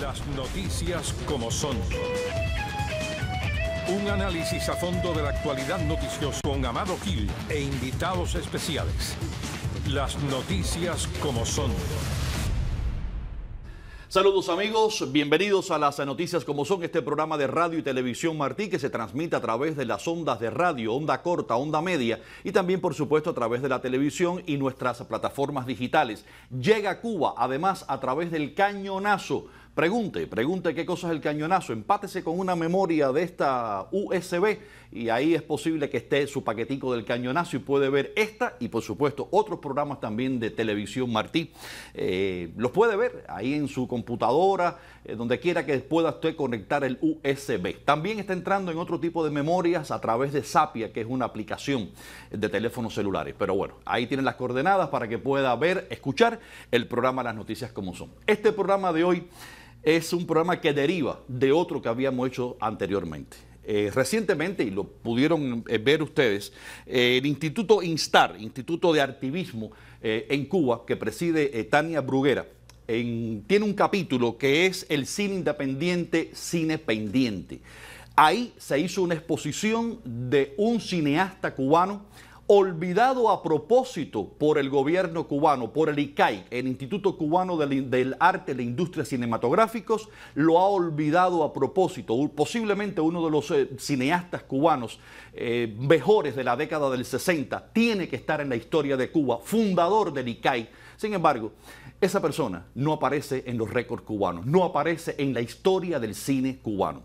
Las noticias como son. Un análisis a fondo de la actualidad noticiosa con Amado Gil e invitados especiales. Las noticias como son. Saludos amigos, bienvenidos a las noticias como son este programa de radio y televisión Martí que se transmite a través de las ondas de radio, onda corta, onda media y también por supuesto a través de la televisión y nuestras plataformas digitales. Llega a Cuba además a través del cañonazo Pregunte, pregunte qué cosa es el cañonazo, empátese con una memoria de esta USB y ahí es posible que esté su paquetico del cañonazo y puede ver esta y por supuesto otros programas también de televisión Martí. Eh, los puede ver ahí en su computadora, eh, donde quiera que pueda usted conectar el USB. También está entrando en otro tipo de memorias a través de Sapia, que es una aplicación de teléfonos celulares. Pero bueno, ahí tienen las coordenadas para que pueda ver, escuchar el programa Las Noticias como son. Este programa de hoy es un programa que deriva de otro que habíamos hecho anteriormente. Eh, recientemente, y lo pudieron eh, ver ustedes, eh, el Instituto Instar, Instituto de Artivismo en Cuba, que preside Tania Bruguera, tiene un capítulo que es el cine independiente, cine pendiente. Ahí se hizo una exposición de un cineasta cubano olvidado a propósito por el gobierno cubano, por el ICAI, el Instituto Cubano del, Arte y la Industria Cinematográficos, lo ha olvidado a propósito. Posiblemente uno de los eh, cineastas cubanos eh, mejores de la década del 60 tiene que estar en la historia de Cuba, fundador del ICAI. Sin embargo, esa persona no aparece en los récords cubanos, no aparece en la historia del cine cubano.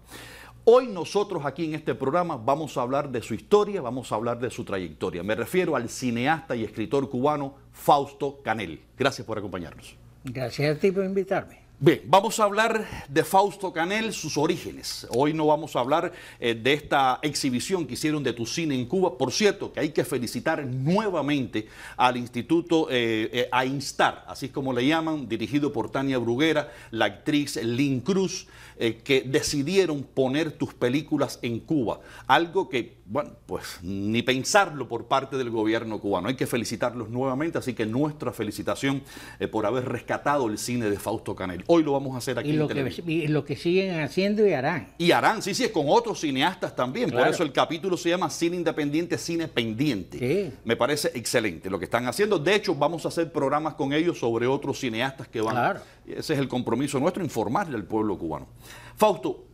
Hoy nosotros aquí en este programa vamos a hablar de su historia, vamos a hablar de su trayectoria. Me refiero al cineasta y escritor cubano Fausto Canel. Gracias por acompañarnos. Gracias a ti por invitarme. Bien, vamos a hablar de Fausto Canel, sus orígenes. Hoy no vamos a hablar eh, de esta exhibición que hicieron de tu cine en Cuba. Por cierto, que hay que felicitar nuevamente al Instituto eh, eh AINSTAR, así como le llaman, dirigido por Tania Bruguera, la actriz Lynn Cruz, eh, que decidieron poner tus películas en Cuba. Algo que bueno, pues ni pensarlo por parte del gobierno cubano. Hay que felicitarlos nuevamente, así que nuestra felicitación eh, por haber rescatado el cine de Fausto Canel. Hoy lo vamos a hacer aquí y lo en que, y lo que siguen haciendo y harán. Y harán, sí, sí, es con otros cineastas también. Por eso el capítulo se llama Cine Independiente, Cine Pendiente. Me parece excelente lo que están haciendo. De hecho, vamos a hacer programas con ellos sobre otros cineastas que van. Ese es el compromiso nuestro, informarle al pueblo cubano. Fausto,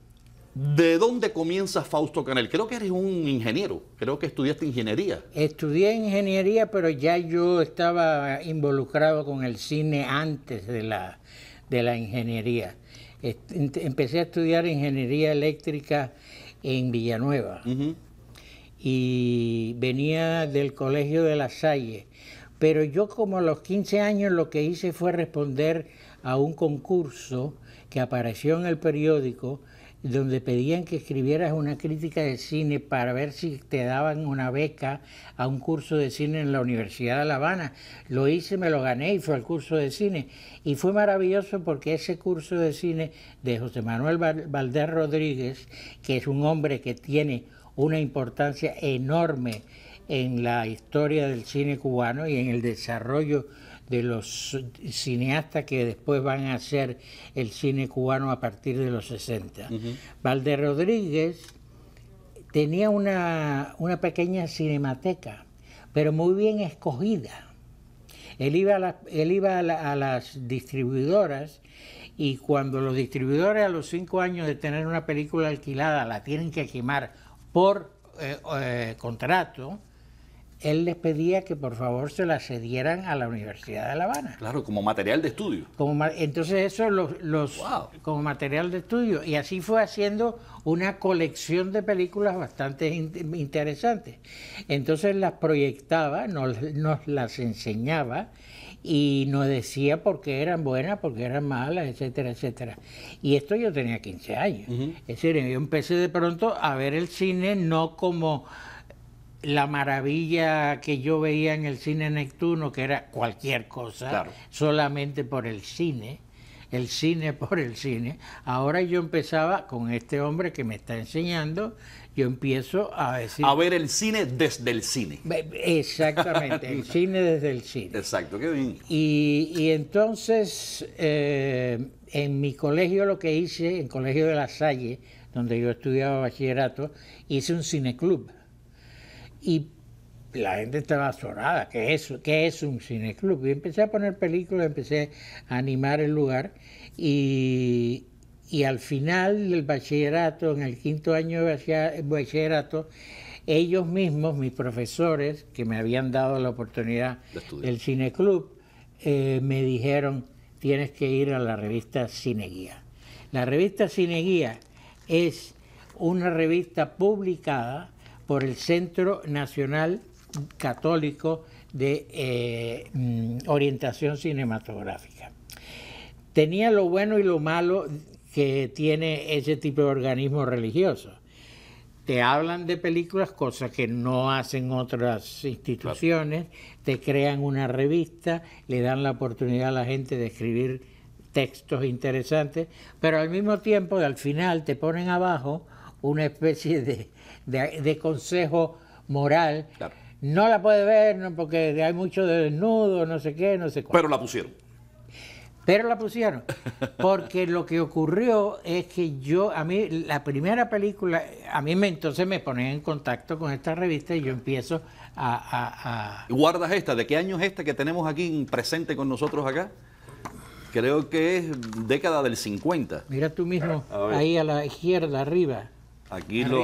¿De dónde comienza Fausto Canel? Creo que eres un ingeniero, creo que estudiaste ingeniería. Estudié ingeniería, pero ya yo estaba involucrado con el cine antes de la, de la ingeniería. Empecé a estudiar ingeniería eléctrica en Villanueva y venía del Colegio de La Salle, pero yo como a los 15 años lo que hice fue responder a un concurso que apareció en el periódico donde pedían que escribieras una crítica de cine para ver si te daban una beca a un curso de cine en la Universidad de La Habana. Lo hice, me lo gané y fue al curso de cine. Y fue maravilloso porque ese curso de cine de José Manuel Valdés Rodríguez, que es un hombre que tiene una importancia enorme en la historia del cine cubano y en el desarrollo de los cineastas que después van a hacer el cine cubano a partir de los 60. Valde Rodríguez tenía una, pequeña cinemateca, pero muy bien escogida. Él iba, a, él iba a, las distribuidoras y cuando los distribuidores a los cinco años de tener una película alquilada la tienen que quemar por eh, eh, contrato, él les pedía que por favor se la cedieran a la Universidad de La Habana. Claro, como material de estudio. Como, entonces eso los, wow. como material de estudio. Y así fue haciendo una colección de películas bastante interesantes. Entonces las proyectaba, nos, las enseñaba y nos decía por qué eran buenas, por qué eran malas, etcétera, etcétera. Y esto yo tenía 15 años. Es decir, yo empecé de pronto a ver el cine no como la maravilla que yo veía en el cine Neptuno, que era cualquier cosa, solamente por el cine, el cine por el cine, ahora yo empezaba con este hombre que me está enseñando, yo empiezo a decir... A ver el cine desde el cine. Exactamente, el cine desde el cine. Exacto, qué bien. Y, entonces, eh, en mi colegio lo que hice, en Colegio de la Salle, donde yo estudiaba bachillerato, hice un cineclub y la gente estaba azorada, ¿qué es, qué es un cineclub? Y empecé a poner películas, empecé a animar el lugar y, al final del bachillerato, en el quinto año de bachillerato, ellos mismos, mis profesores, que me habían dado la oportunidad del cineclub, eh, me dijeron, tienes que ir a la revista Cineguía. La revista Cineguía es una revista publicada por el Centro Nacional Católico de eh, mm, Orientación Cinematográfica. Tenía lo bueno y lo malo que tiene ese tipo de organismo religioso. Te hablan de películas, cosas que no hacen otras instituciones, te crean una revista, le dan la oportunidad a la gente de escribir textos interesantes, pero al mismo tiempo, al final, te ponen abajo una especie de, de, consejo moral. No la puede ver no, porque hay mucho desnudo, no sé qué, no sé cuál. Pero la pusieron. Pero la pusieron. Porque lo que ocurrió es que yo, a mí, la primera película, a mí me, entonces me ponen en contacto con esta revista y yo empiezo a, a, ¿Guardas esta? ¿De qué año es esta que tenemos aquí presente con nosotros acá? Creo que es década del 50. Mira tú mismo, ahí a la izquierda, arriba. Aquí, lo,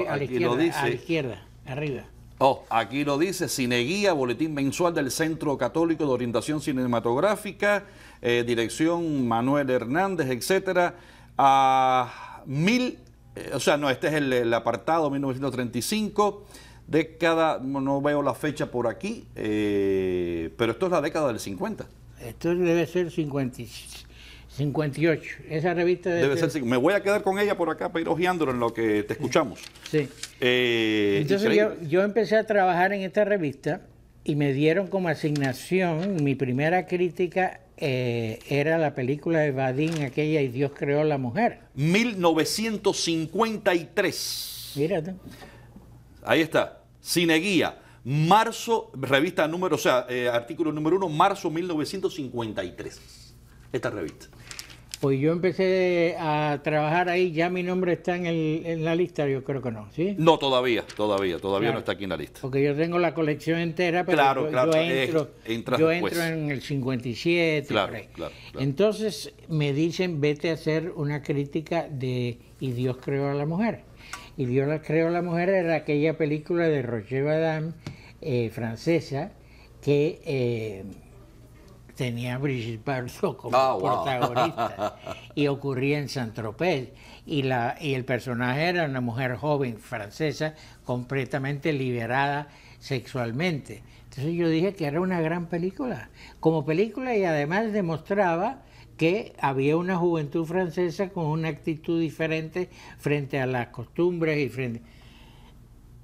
dice. A la izquierda, arriba. Oh, aquí lo dice, Cineguía, boletín mensual del Centro Católico de Orientación Cinematográfica, eh, dirección Manuel Hernández, etcétera, a mil, eh, o sea, no, este es el, el, apartado 1935, década, no veo la fecha por aquí, eh, pero esto es la década del 50. Esto debe ser 56. 58. Esa revista de debe ser. Me voy a quedar con ella por acá para ir en lo que te escuchamos. Sí. Eh, Entonces yo, empecé a trabajar en esta revista y me dieron como asignación, mi primera crítica eh, era la película de Vadim aquella y Dios creó la mujer. 1953. Mírate. Ahí está. Cineguía marzo, revista número, o sea, eh, artículo número uno, marzo 1953. Esta revista. Pues yo empecé a trabajar ahí, ya mi nombre está en, la lista, yo creo que no, ¿sí? No, todavía, todavía, todavía no está aquí en la lista. Porque yo tengo la colección entera, pero yo, entro, en el 57. Claro, Entonces me dicen, vete a hacer una crítica de Y Dios creó a la mujer. Y Dios creó a la mujer era aquella película de Roger Badam, eh, francesa, que... Eh, tenía a Brigitte Bardot como ah, protagonista. y ocurría en Saint-Tropez. Y, la, y el personaje era una mujer joven francesa completamente liberada sexualmente. Entonces yo dije que era una gran película. Como película y además demostraba que había una juventud francesa con una actitud diferente frente a las costumbres y frente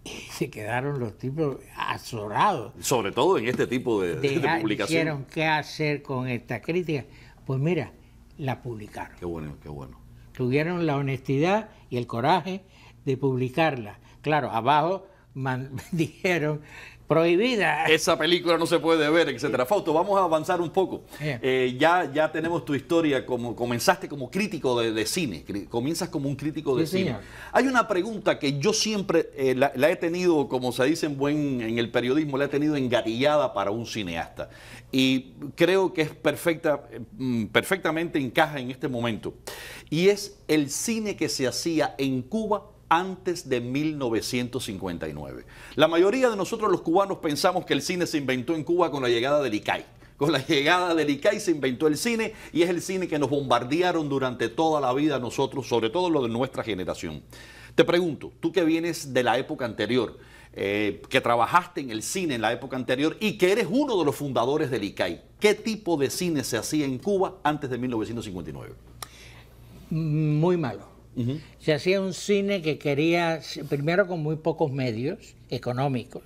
y se quedaron los tipos azorados. Sobre todo en este tipo de, de, ¿Qué ah, publicación. qué hacer con esta crítica. Pues mira, la publicaron. Qué bueno, qué bueno. Tuvieron la honestidad y el coraje de publicarla. Claro, abajo dijeron Prohibida. Esa película no se puede ver, etcétera. Fausto, vamos a avanzar un poco. Eh, ya, ya tenemos tu historia, como comenzaste como crítico de, cine, comienzas como un crítico de cine. Hay una pregunta que yo siempre eh, la, he tenido, como se dice en, buen, en el periodismo, la he tenido engatillada para un cineasta. Y creo que es perfecta, mm, perfectamente encaja en este momento. Y es el cine que se hacía en Cuba antes de 1959. La mayoría de nosotros los cubanos pensamos que el cine se inventó en Cuba con la llegada del ICAI. Con la llegada del ICAI se inventó el cine y es el cine que nos bombardearon durante toda la vida nosotros, sobre todo lo de nuestra generación. Te pregunto, tú que vienes de la época anterior, eh, que trabajaste en el cine en la época anterior y que eres uno de los fundadores del ICAI, ¿qué tipo de cine se hacía en Cuba antes de 1959? Muy malo se hacía un cine que quería, primero con muy pocos medios económicos,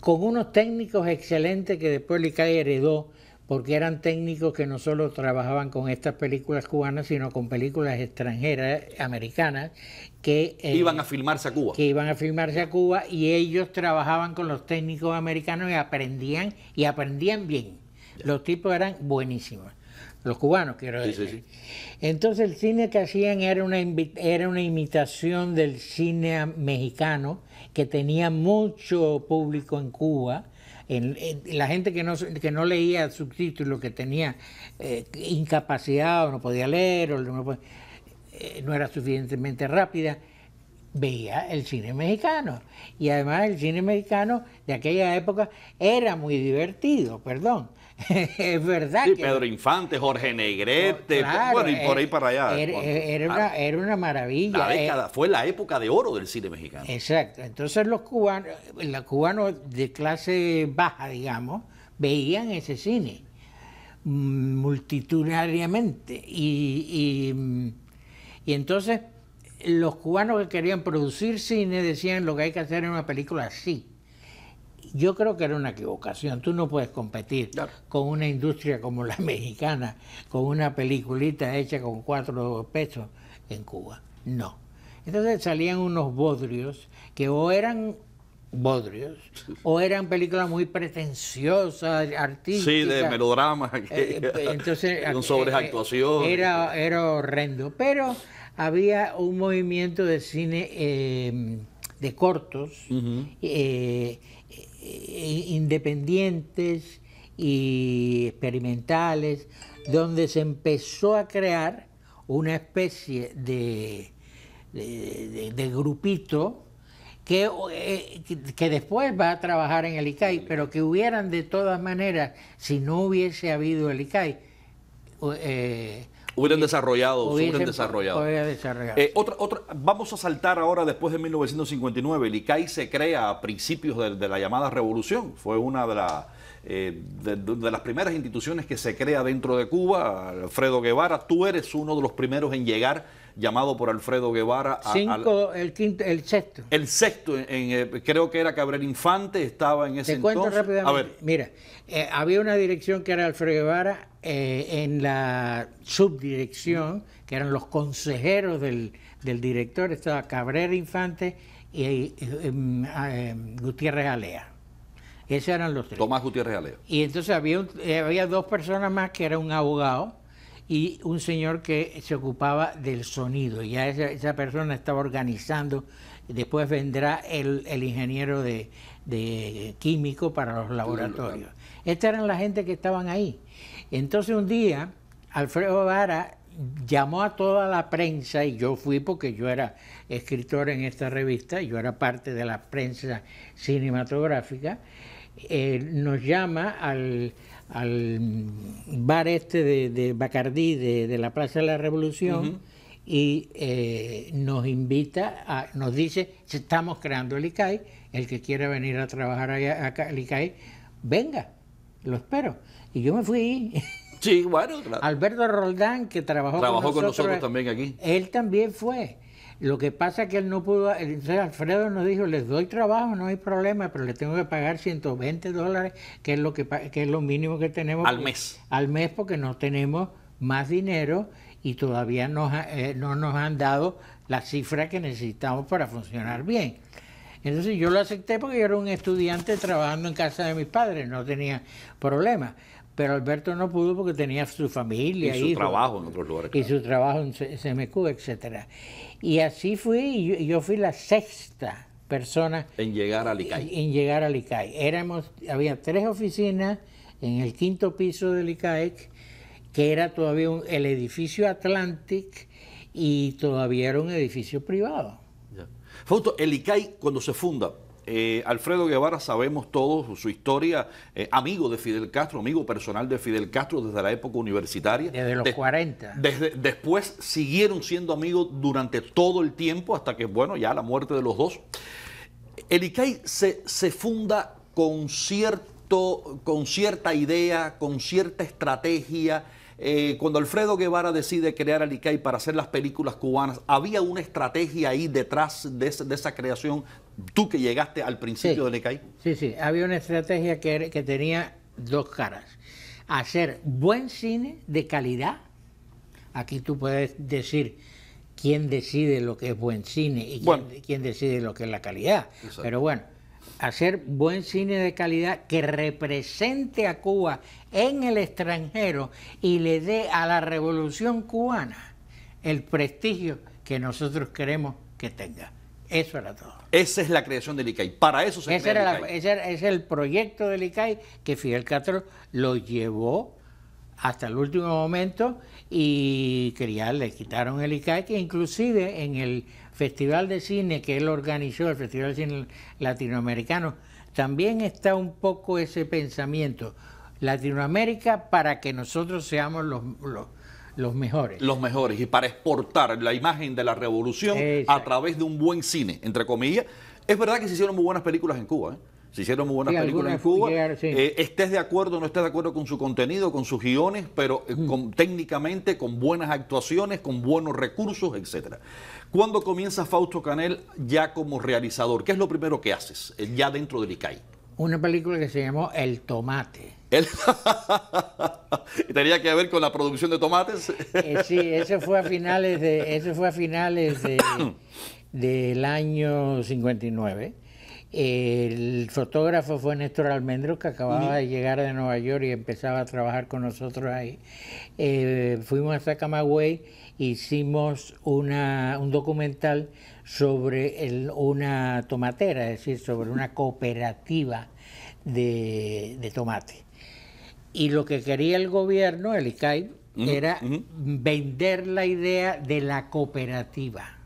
con unos técnicos excelentes que después Licay heredó, porque eran técnicos que no solo trabajaban con estas películas cubanas, sino con películas extranjeras, americanas, que... Eh, iban a filmarse a Cuba. Que iban a filmarse a Cuba y ellos trabajaban con los técnicos americanos y aprendían, y aprendían bien. Los tipos eran buenísimos los cubanos quiero decir. Entonces el cine que hacían era una, era una imitación del cine mexicano que tenía mucho público en Cuba. la gente que no, que no leía subtítulos, que tenía eh, incapacidad o no podía leer o eh, no era suficientemente rápida, veía el cine mexicano. Y además el cine mexicano de aquella época era muy divertido, perdón es verdad. Pedro Infante, Jorge Negrete, y por ahí eh, para allá. Era, eh, una, maravilla. Eh. fue la época de oro del cine mexicano. Exacto. Entonces los cubanos, los cubanos de clase baja, digamos, veían ese cine mm, multitudinariamente. Y, y, mm, y entonces los cubanos que querían producir cine decían lo que hay que hacer en una película así. Yo creo que era una equivocación. Tú no puedes competir con una industria como la mexicana, con una peliculita hecha con cuatro pesos en Cuba. No. Entonces salían unos bodrios que o eran bodrios o eran películas muy pretenciosas, artísticas. Sí, de melodrama. Eh, eh, pues, entonces, con eh, actuación Era, era horrendo. Pero había un movimiento de cine. Eh, de cortos, eh, eh, independientes y experimentales, donde se empezó a crear una especie de, de, grupito que, eh, que después va a trabajar en el ICAI, pero que hubieran de todas maneras, si no hubiese habido el ICAI, Hubieran desarrollado, hubieran desarrollado. Eh, otra, vamos a saltar ahora después de 1959. El ICAI se crea a principios de, la llamada revolución. Fue una eh, de, de, las primeras instituciones que se crea dentro de Cuba. Alfredo Guevara, tú eres uno de los primeros en llegar, llamado por Alfredo Guevara. A, Cinco, el, quinto, el sexto. El sexto, en, eh, creo que era Cabrera Infante, estaba en ese Te Cuento rápidamente. Mira, había una dirección que era Alfredo Guevara eh, en la subdirección, que eran los consejeros del, director, estaba Cabrera Infante y eh, eh, Gutiérrez Alea. Esos eran los tres. Tomás Gutiérrez Alea. Y entonces había, había dos personas más que era un abogado y un señor que se ocupaba del sonido. Ya esa, esa persona estaba organizando. Después vendrá el, el ingeniero de, de, químico para los laboratorios. Estas eran la gente que estaban ahí. Entonces un día Alfredo Vara llamó a toda la prensa y yo fui porque yo era escritor en esta revista, yo era parte de la prensa cinematográfica, eh, nos llama al, bar este de, Bacardí de, la Plaza de la Revolución y eh, nos invita, a, nos dice, estamos creando el ICAI, e, el que quiera venir a trabajar allá, a al e, ICAI, venga lo espero. Y yo me fui. Sí, bueno, Alberto Roldán, que trabajó, con, nosotros, también aquí. Él también fue. Lo que pasa es que él no pudo, entonces Alfredo nos dijo, les doy trabajo, no hay problema, pero le tengo que pagar 120 dólares, que es lo, que, que es lo mínimo que tenemos. Al mes. al mes porque no tenemos más dinero y todavía eh, no nos han dado la cifra que necesitamos para funcionar bien. Entonces yo lo acepté porque yo era un estudiante trabajando en casa de mis padres, no tenía problema. Pero Alberto no pudo porque tenía su familia. Y su trabajo en otros lugares. Y su trabajo en CMQ, etcétera. Y así fui, yo, fui la sexta persona. En llegar a Licae. En, llegar a Éramos, había tres oficinas en el quinto piso del ICAEC, que era todavía el edificio Atlantic y todavía era un edificio privado. Fausto, el ICAI cuando se funda, eh, Alfredo Guevara, sabemos todos su historia, eh, amigo de Fidel Castro, amigo personal de Fidel Castro desde la época universitaria. Desde los 40. después siguieron siendo amigos durante todo el tiempo hasta que, bueno, ya la muerte de los dos. El ICAI se, se funda con, cierto, con cierta idea, con cierta estrategia eh, cuando Alfredo Guevara decide crear Alicay para hacer las películas cubanas, ¿había una estrategia ahí detrás de, esa, creación? Tú que llegaste al principio de Sí, sí, había una estrategia que, tenía dos caras. Hacer buen cine de calidad. Aquí tú puedes decir, quién decide lo que es buen cine y quién, decide lo que es la calidad. Pero bueno, hacer buen cine de calidad que represente a Cuba en el extranjero y le dé a la revolución cubana el prestigio que nosotros queremos que tenga. Eso era todo. Esa es la creación del ICAI. Para eso se creó ese, es el proyecto del ICAI que Fidel Castro lo llevó hasta el último momento y quería, le quitaron el ICAI, que inclusive en el Festival de Cine que él organizó, el Festival de Cine Latinoamericano, también está un poco ese pensamiento. Latinoamérica para que nosotros seamos los, los, mejores. Los mejores y para exportar la imagen de la revolución a través de un buen cine, entre comillas. Es verdad que se hicieron muy buenas películas en Cuba. ¿eh? se hicieron muy buenas películas en Cuba. Eh, estés de acuerdo o no estés de acuerdo con su contenido, con sus guiones, pero eh, mm. con, técnicamente con buenas actuaciones, con buenos recursos, etcétera. ¿Cuándo comienza Fausto Canel ya como realizador? ¿Qué es lo primero que haces eh, ya dentro del ICAI? Una película que se llamó El Tomate. ¿El? ¿Tenía que ver con la producción de tomates? sí, eso fue a finales de, eso fue a finales de, del año 59. El fotógrafo fue Néstor Almendro, que acababa de llegar de Nueva York y empezaba a trabajar con nosotros ahí. Eh, fuimos a Camagüey, hicimos un documental sobre una tomatera, es decir, sobre una cooperativa de, tomate. Y lo que quería el gobierno, el ICAI, era vender la idea de la cooperativa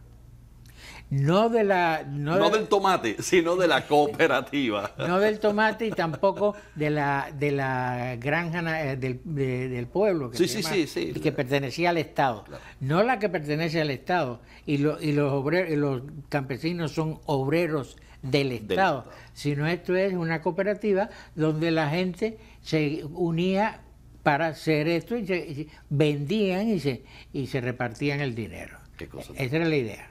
no de la... No, del tomate, sino de la cooperativa. no del tomate y tampoco de la, de la granja eh, del, pueblo, que, que pertenecía al Estado. No la que pertenece al Estado. Y, los, obreros, los campesinos son obreros del Estado, sino esto es una cooperativa donde la gente se unía para hacer esto y, vendían y se, y se repartían el dinero. Esa era la idea.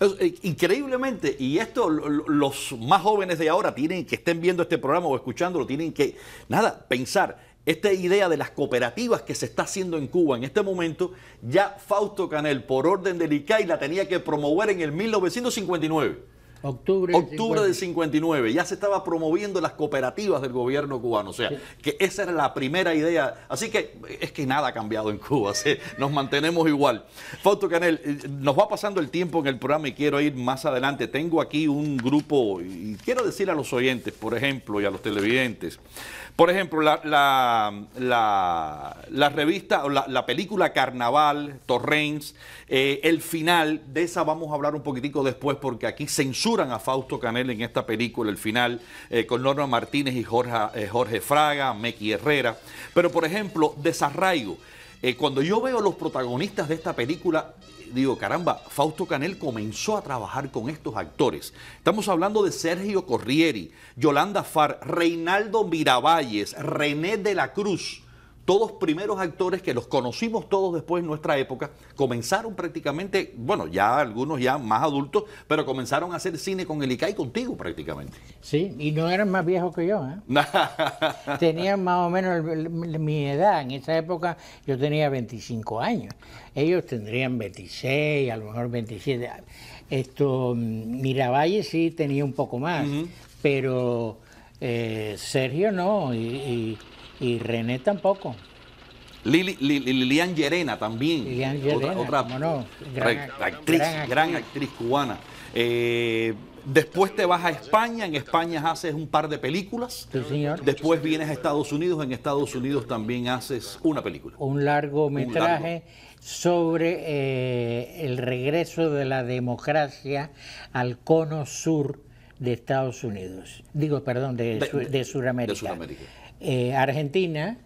Eh, increíblemente, y esto los más jóvenes de ahora tienen que estén viendo este programa o escuchándolo, tienen que, nada, pensar. Esta idea de las cooperativas que se está haciendo en Cuba en este momento, ya Fausto Canel, por orden del ICAI, la tenía que promover en el 1959 Octubre, Octubre del 59. Ya se estaba promoviendo las cooperativas del gobierno cubano. O sea, que esa era la primera idea. Así que es que nada ha cambiado en Cuba. Nos mantenemos igual. foto Canel, eh, nos va pasando el tiempo en el programa y quiero ir más adelante. Tengo aquí un grupo y quiero decir a los oyentes, por ejemplo, y a los televidentes. Por ejemplo, la, la, la, revista, la, película Carnaval, Torrens, eh, el final, de esa vamos a hablar un poquitico después porque aquí censura a Fausto Canel en esta película, el final, eh, con Norma Martínez y Jorge, eh, Jorge Fraga, Meki Herrera. Pero, por ejemplo, Desarraigo. Eh, cuando yo veo los protagonistas de esta película, digo, caramba, Fausto Canel comenzó a trabajar con estos actores. Estamos hablando de Sergio Corrieri, Yolanda Far, Reinaldo Miravalles, René de la Cruz todos primeros actores que los conocimos todos después en nuestra época, comenzaron prácticamente, bueno, ya algunos ya más adultos, pero comenzaron a hacer cine con el y contigo prácticamente. Sí, y no eran más viejos que yo. ¿eh? Tenían más o menos mi edad. En esa época yo tenía 25 años. Ellos tendrían 26, a lo mejor 27. Esto, mm, Miravalle sí tenía un poco más, pero eh, Sergio no. y y René tampoco. Lilian Llerena también. Lilian Llerena, otra, no, gran, actriz, gran, actriz, cubana. Eh, después te vas a España, en España haces un par de películas. Después vienes a Estados Unidos, en Estados Unidos también haces una película. Un largometraje sobre eh, el regreso de la democracia al cono sur de Estados Unidos. Digo, perdón, de, Sudamérica eh, Argentina,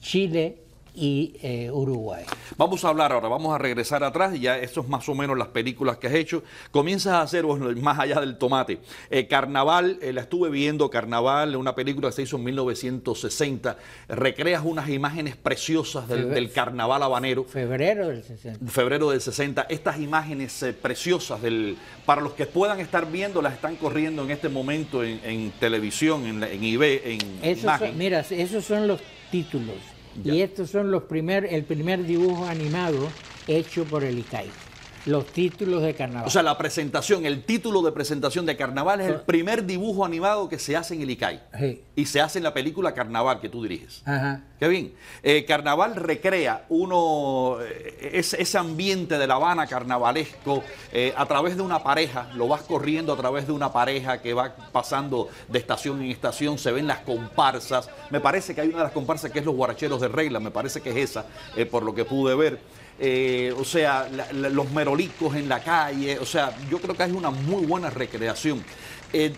Chile y eh, Uruguay. Vamos a hablar ahora, vamos a regresar atrás, y ya eso es más o menos las películas que has hecho. Comienzas a hacer, más allá del tomate, eh, Carnaval, eh, la estuve viendo, Carnaval, una película que se hizo en 1960, recreas unas imágenes preciosas del, carnaval habanero. Febrero del 60. Febrero del 60, estas imágenes preciosas del, para los que puedan estar viendo, las están corriendo en este momento en, televisión, en, en IB, en... mira, esos son los títulos. Y estos son los primer, el primer dibujo animado hecho por el ICAI. Los títulos de carnaval. O sea, la presentación, el título de presentación de carnaval es el ah. primer dibujo animado que se hace en el ICAI. Y se hace en la película Carnaval que tú diriges. Ajá. Qué bien. Eh, carnaval recrea uno eh, ese, ese, ambiente de La Habana carnavalesco eh, a través de una pareja. Lo vas corriendo a través de una pareja que va pasando de estación en estación. Se ven las comparsas. Me parece que hay una de las comparsas que es los guaracheros de regla. Me parece que es esa, por lo que pude ver. Eh, o sea, los merolicos en la calle, o sea, yo creo que es una muy buena recreación. Eh,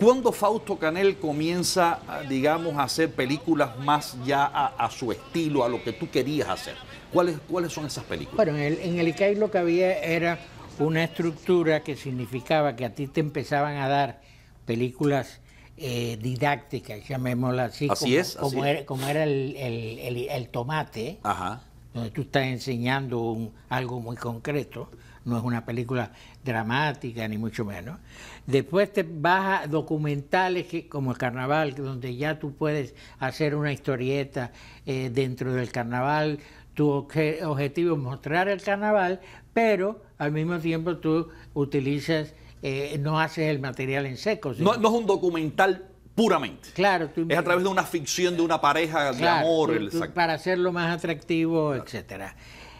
¿Cuándo Fausto Canel comienza, ah, digamos, a hacer películas más ya a, su estilo, a lo que tú querías hacer? ¿Cuáles, cuáles son esas películas? Bueno, en el, en el ICAI lo que había era una estructura que significaba que a ti te empezaban a dar películas eh, didácticas, llamémoslas así. como, es. como, Era, el tomate. Ajá donde tú estás enseñando algo muy concreto, no es una película dramática ni mucho menos. Después te vas a documentales como el carnaval, donde ya tú puedes hacer una historieta eh, dentro del carnaval. Tu objetivo es mostrar el carnaval, pero al mismo tiempo tú utilizas, eh, no haces el material en seco. No, no es un documental puramente. Claro, es a través de una ficción de una pareja de amor. para hacerlo más atractivo, etcétera.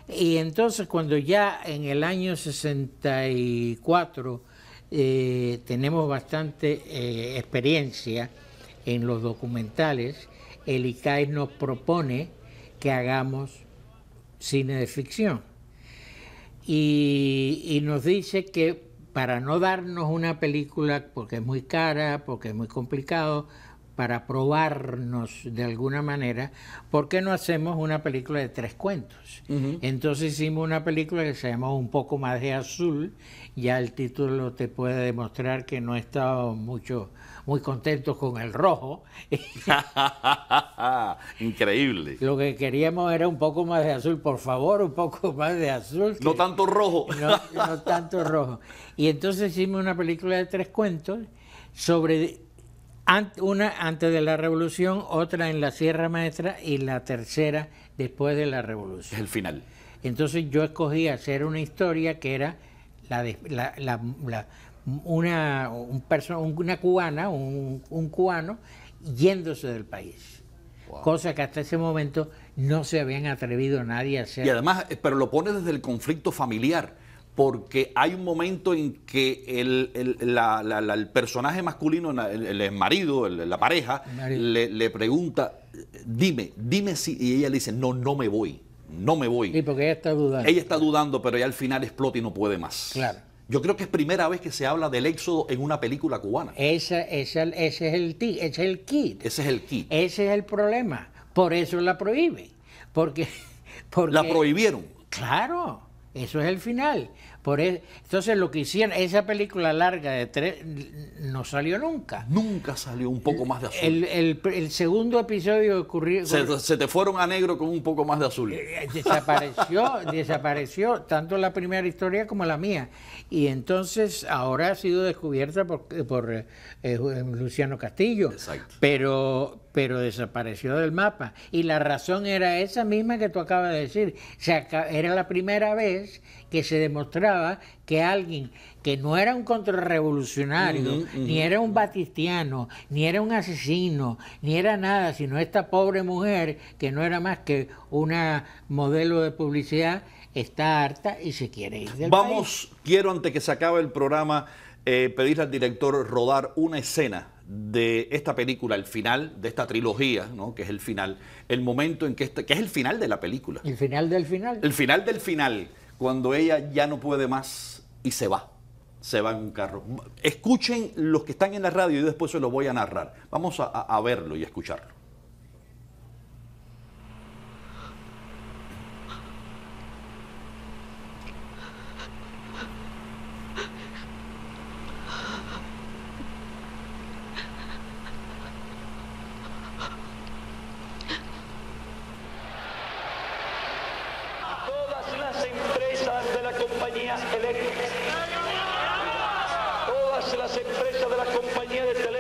Y entonces cuando ya en el año 64 eh, tenemos bastante eh, experiencia en los documentales, el ICAI nos propone que hagamos cine de ficción. Y, y nos dice que para no darnos una película porque es muy cara, porque es muy complicado, para probarnos de alguna manera, ¿por qué no hacemos una película de tres cuentos? Entonces hicimos una película que se llamó Un poco más de azul, ya el título te puede demostrar que no he mucho, muy contentos con el rojo. Increíble. Lo que queríamos era un poco más de azul, por favor, un poco más de azul. No tanto rojo. no tanto rojo. Y entonces hicimos una película de tres cuentos sobre una antes de la revolución, otra en la Sierra Maestra y la tercera después de la revolución. El final. Entonces yo escogí hacer una historia que era la, una, una cubana, un, un, cubano, yéndose del país. Cosa que hasta ese momento no se habían atrevido nadie a hacer. Y además, eh, pero lo pone desde el conflicto familiar porque hay un momento en que el, personaje masculino, el, marido, la pareja, Le, pregunta, dime, dime si, y ella dice, no, no me voy, no me voy. Y porque ella está dudando. Ella está dudando, pero ya al final explota y no puede más. Claro. Yo creo que es primera vez que se habla del éxodo en una película cubana. Esa, esa, ese, es el, ese es el kit. Ese es el kit. Ese es el problema. Por eso la prohíben. Porque, porque... La prohibieron. Claro. Eso es el final. Por eso, entonces lo que hicieron, esa película larga de tres, no salió nunca. Nunca salió un poco más de azul. El, segundo episodio ocurrió... Se, te fueron a negro con un poco más de azul. Eh, eh, desapareció, desapareció tanto la primera historia como la mía. Y entonces ahora ha sido descubierta por, eh, Luciano Castillo. Exacto. Pero, pero desapareció del mapa. Y la razón era esa misma que tú acabas de decir. era la primera vez que se demostraba que alguien que no era un contrarrevolucionario, ni era un batistiano, ni era un asesino, ni era nada, sino esta pobre mujer que no era más que una modelo de publicidad, está harta y se quiere ir del Vamos, quiero antes que se acabe el programa eh, pedir al director rodar una escena de esta película, el final de esta trilogía, ¿no? que es el final, el momento en que, este, que es el final de la película. El final del final. El final del final, cuando ella ya no puede más y se va, se va en un carro. Escuchen los que están en la radio y después se lo voy a narrar. Vamos a, a verlo y a escucharlo. compañías eléctricas, todas las empresas de la compañía de telecomunicaciones.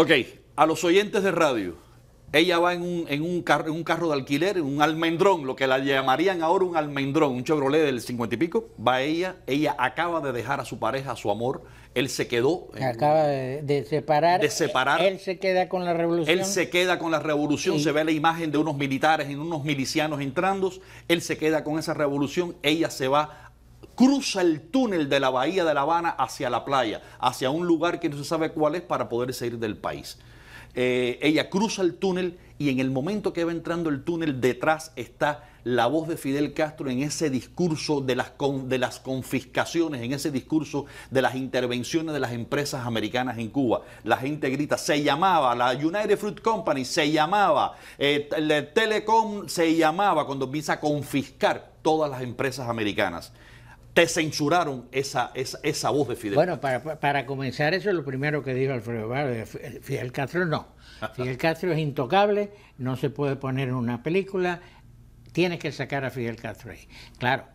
Ok, a los oyentes de radio, ella va en un, carro, un carro de alquiler, en un almendrón, lo que la llamarían ahora un almendrón, un Chevrolet del cincuenta y pico, va ella, ella acaba de dejar a su pareja, a su amor, él se quedó. acaba de, separar. De separar. Él se queda con la revolución. Él se queda con la revolución, se ve la imagen de unos militares, en unos milicianos entrando, él se queda con esa revolución, ella se va cruza el túnel de la bahía de La Habana hacia la playa, hacia un lugar que no se sabe cuál es para poder salir del país. Eh, ella cruza el túnel y en el momento que va entrando el túnel detrás está la voz de Fidel Castro en ese discurso de las, de las confiscaciones, en ese discurso de las intervenciones de las empresas americanas en Cuba. La gente grita, se llamaba, la United Fruit Company se llamaba, eh, Telecom se llamaba cuando empieza a confiscar todas las empresas americanas te censuraron esa, esa, esa voz de Fidel. Bueno, para, para, comenzar, eso es lo primero que dijo Alfredo Vargas. Fidel Castro no. Fidel Castro es intocable, no se puede poner en una película, tienes que sacar a Fidel Castro ahí. Claro,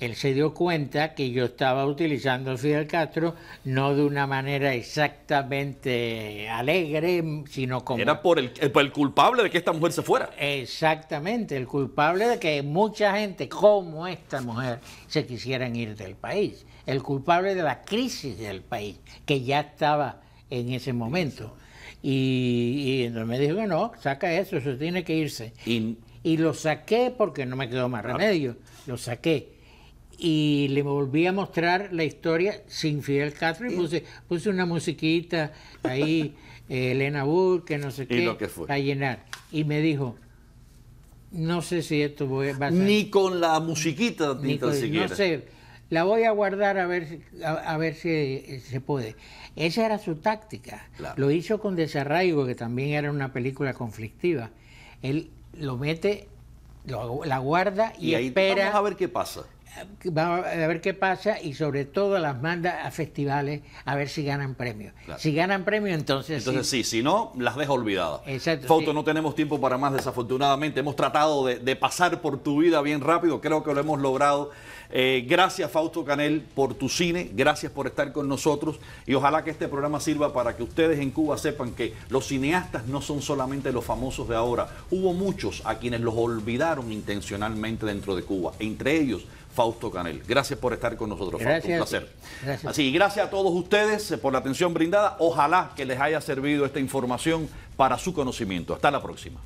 él se dio cuenta que yo estaba utilizando Fidel Castro no de una manera exactamente alegre, sino como... Era eh, por el, culpable de que esta mujer se fuera. Exactamente, el culpable de que mucha gente como esta mujer se quisieran ir del país. El culpable de la crisis del país, que ya estaba en ese momento. Y, entonces me dijo, no, saca eso, eso tiene que irse. y lo saqué porque no me quedó más remedio, lo saqué y le volví a mostrar la historia sin Fidel Castro y puse, puse una musiquita ahí, eh, Elena Burke que no sé qué, para llenar. Y me dijo, no sé si esto va a Ni con la musiquita, ni, No sé, la voy a guardar a ver, a, ver si eh, se puede. Esa era su táctica. Lo hizo con Desarraigo, que también era una película conflictiva. Él lo mete, lo, la guarda y, espera. Vamos a ver qué pasa vamos a ver qué pasa y sobre todo las manda a festivales a ver si ganan premios. Si ganan premios, entonces... Entonces sí. si no, las deja olvidadas. Exacto. Fauto, no tenemos tiempo para más, desafortunadamente. Hemos tratado de, pasar por tu vida bien rápido, creo que lo hemos logrado. Eh, gracias, Fausto Canel, por tu cine, gracias por estar con nosotros y ojalá que este programa sirva para que ustedes en Cuba sepan que los cineastas no son solamente los famosos de ahora. Hubo muchos a quienes los olvidaron intencionalmente dentro de Cuba, entre ellos Fausto Canel. Gracias por estar con nosotros, Un placer. Gracias. Así, gracias a todos ustedes eh, por la atención brindada. Ojalá que les haya servido esta información para su conocimiento. Hasta la próxima.